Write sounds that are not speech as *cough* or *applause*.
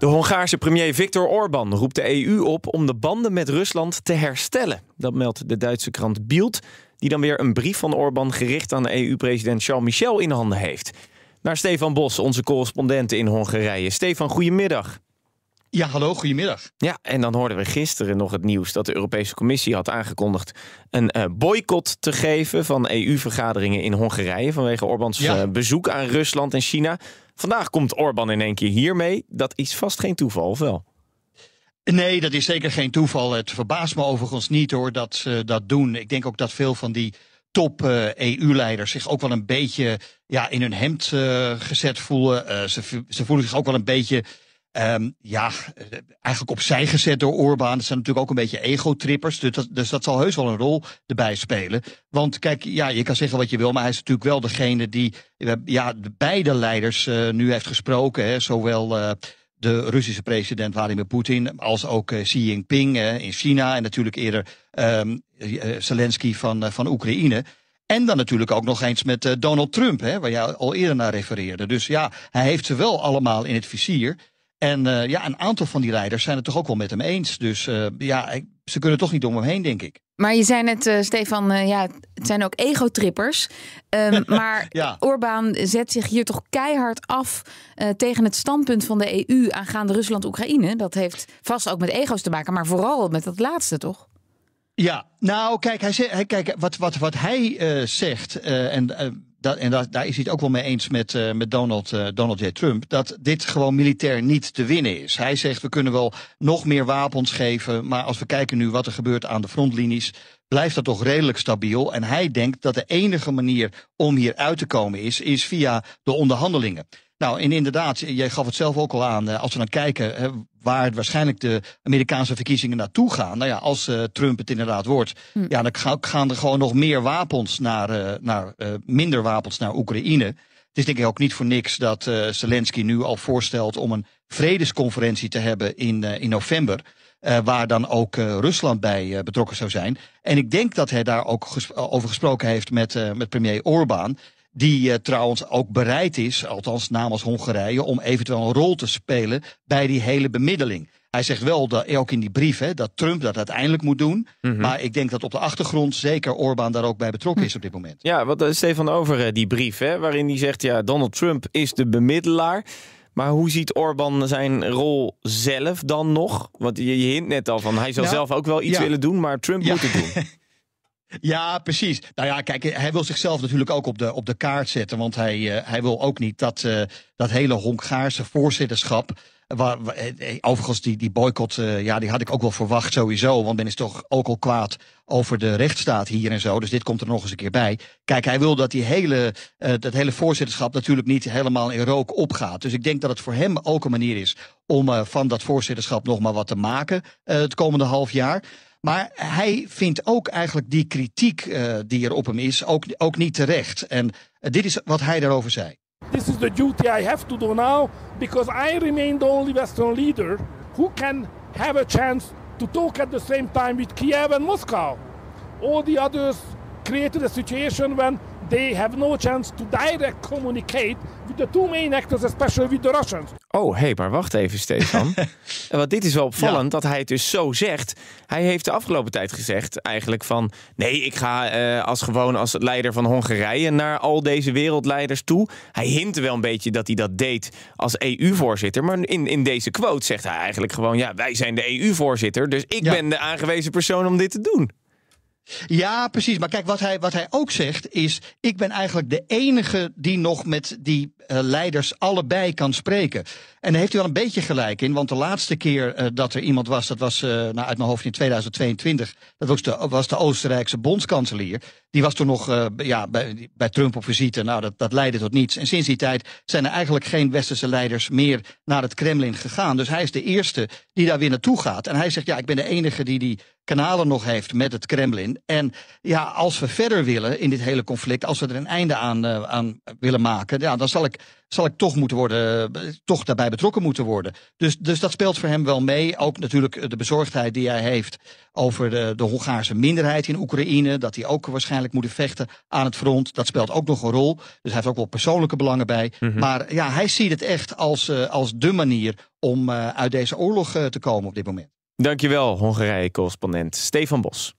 De Hongaarse premier Viktor Orbán roept de EU op om de banden met Rusland te herstellen. Dat meldt de Duitse krant Bild, die dan weer een brief van Orbán gericht aan de EU-president Charles Michel in handen heeft. Naar Stefan Bos, onze correspondent in Hongarije. Stefan, goedemiddag. Ja, hallo, goedemiddag. Ja, en dan hoorden we gisteren nog het nieuws dat de Europese Commissie had aangekondigd een uh, boycott te geven van EU-vergaderingen in Hongarije vanwege Orbans eh, bezoek aan Rusland en China. Vandaag komt Orbán in één keer hiermee. Dat is vast geen toeval, of wel? Nee, dat is zeker geen toeval. Het verbaast me overigens niet hoor dat ze dat doen. Ik denk ook dat veel van die top EU-leiders eh, e zich ook wel een beetje ja, in hun hemd gezet voelen. ze, ze voelen zich ook wel een beetje Ehm, ja, eigenlijk opzij gezet door Orbán. Dat zijn natuurlijk ook een beetje egotrippers. Dus dat, dus dat zal heus wel een rol erbij spelen. Want kijk, ja, je kan zeggen wat je wil, maar hij is natuurlijk wel degene die eh, ja, de beide leiders eh, nu heeft gesproken. Hè, zowel eh, de Russische president Vladimir Poetin als ook Xi Jinping in China. En natuurlijk eerder ehm, Zelensky van, van Oekraïne. En dan natuurlijk ook nog eens met Donald Trump, hè, waar jij al eerder naar refereerde. Dus ja, hij heeft ze wel allemaal in het vizier. En eh, ja, een aantal van die leiders zijn het toch ook wel met hem eens. Dus eh, ja, ze kunnen toch niet om hem heen, denk ik. Maar je zei net, uh, Stefan, ja, het zijn ook egotrippers. Um, *laughs* maar ja. Orbán zet zich hier toch keihard af tegen het standpunt van de EU aangaande Rusland-Oekraïne. Dat heeft vast ook met ego's te maken, maar vooral met dat laatste, toch? Ja, nou kijk, hij, kijk wat, wat, wat hij zegt, en dat, en dat, daar is hij het ook wel mee eens met, eh, met Donald, eh, Donald J. Trump, dat dit gewoon militair niet te winnen is. Hij zegt we kunnen wel nog meer wapens geven, maar als we kijken nu wat er gebeurt aan de frontlinies, blijft dat toch redelijk stabiel. En hij denkt dat de enige manier om hier uit te komen is, is via de onderhandelingen. Nou, en inderdaad, jij gaf het zelf ook al aan. Eh, als we dan kijken, waar waarschijnlijk de Amerikaanse verkiezingen naartoe gaan. Nou ja, als eh, Trump het inderdaad wordt, hm. ja, dan gaan er gewoon nog meer wapens naar, eh, naar eh, minder wapens naar Oekraïne. Het is denk ik ook niet voor niks dat Zelensky nu al voorstelt om een vredesconferentie te hebben in, in november. waar dan ook Rusland bij betrokken zou zijn. En ik denk dat hij daar ook over gesproken heeft met, met premier Orbán. Die eh, trouwens ook bereid is, althans namens Hongarije, om eventueel een rol te spelen bij die hele bemiddeling. Hij zegt wel, dat, eh, ook in die brief, hè, dat Trump dat uiteindelijk moet doen. Mhm. Maar ik denk dat op de achtergrond zeker Orbán daar ook bij betrokken is hm. op dit moment. Ja, wat is eh, Stefan Over, die brief, hè, waarin hij zegt, ja, Donald Trump is de bemiddelaar. Maar hoe ziet Orbán zijn rol zelf dan nog? Want je, hint net al van, hij zou nou, zelf ook wel iets willen doen, maar Trump moet het doen. *laughs* Ja, precies. Nou ja, kijk, hij wil zichzelf natuurlijk ook op de, op de kaart zetten. Want hij, eh, hij wil ook niet dat, eh, dat hele Hongaarse voorzitterschap. Waar, waar, eh, overigens, die, die boycott, ja, die had ik ook wel verwacht sowieso. Want men is toch ook al kwaad over de rechtsstaat hier en zo. Dus dit komt er nog eens een keer bij. Kijk, hij wil dat die hele, dat hele voorzitterschap natuurlijk niet helemaal in rook opgaat. Dus ik denk dat het voor hem ook een manier is om van dat voorzitterschap nog maar wat te maken het komende half jaar. Maar hij vindt ook eigenlijk die kritiek eh, die er op hem is ook, ook niet terecht. En eh, dit is wat hij daarover zei. This is the duty I have to do now because I remain the only Western leader who can have a chance to talk at the same time with Kiev and Moscow. All the others created a situation when they have no chance to direct communicate with the two main actors, especially with the Russians. Oh, hé, hey, maar wacht even, Stefan. *laughs* Want dit is wel opvallend dat hij het dus zo zegt. Hij heeft de afgelopen tijd gezegd eigenlijk van... nee, ik ga eh, als gewoon als leider van Hongarije naar al deze wereldleiders toe. Hij hint wel een beetje dat hij dat deed als EU-voorzitter. Maar in, in deze quote zegt hij eigenlijk gewoon... ja, wij zijn de EU-voorzitter, dus ik ben de aangewezen persoon om dit te doen. Ja, precies. Maar kijk, wat hij, wat hij ook zegt is: ik ben eigenlijk de enige die nog met die eh, leiders allebei kan spreken. En daar heeft u wel een beetje gelijk in, want de laatste keer eh, dat er iemand was, dat was eh, nou, uit mijn hoofd in 2022, dat was de, was de Oostenrijkse bondskanselier. Die was toen nog ja, bij, bij Trump op visite. Nou, dat, dat leidde tot niets. En sinds die tijd zijn er eigenlijk geen westerse leiders meer naar het Kremlin gegaan. Dus hij is de eerste die daar weer naartoe gaat. En hij zegt: ja, ik ben de enige die die kanalen nog heeft met het Kremlin. En ja, als we verder willen in dit hele conflict, als we er een einde aan, eh, aan willen maken, ja, dan zal ik, zal ik toch, moeten worden, eh, toch daarbij betrokken moeten worden. Dus, dus dat speelt voor hem wel mee. Ook natuurlijk de bezorgdheid die hij heeft over de, de Hongaarse minderheid in Oekraïne. Dat hij ook waarschijnlijk moeten vechten aan het front. Dat speelt ook nog een rol. Dus hij heeft ook wel persoonlijke belangen bij. Mhm. Maar ja, hij ziet het echt als, uh, als de manier om uit deze oorlog te komen op dit moment. Dankjewel, Hongarije-correspondent Stefan Bos.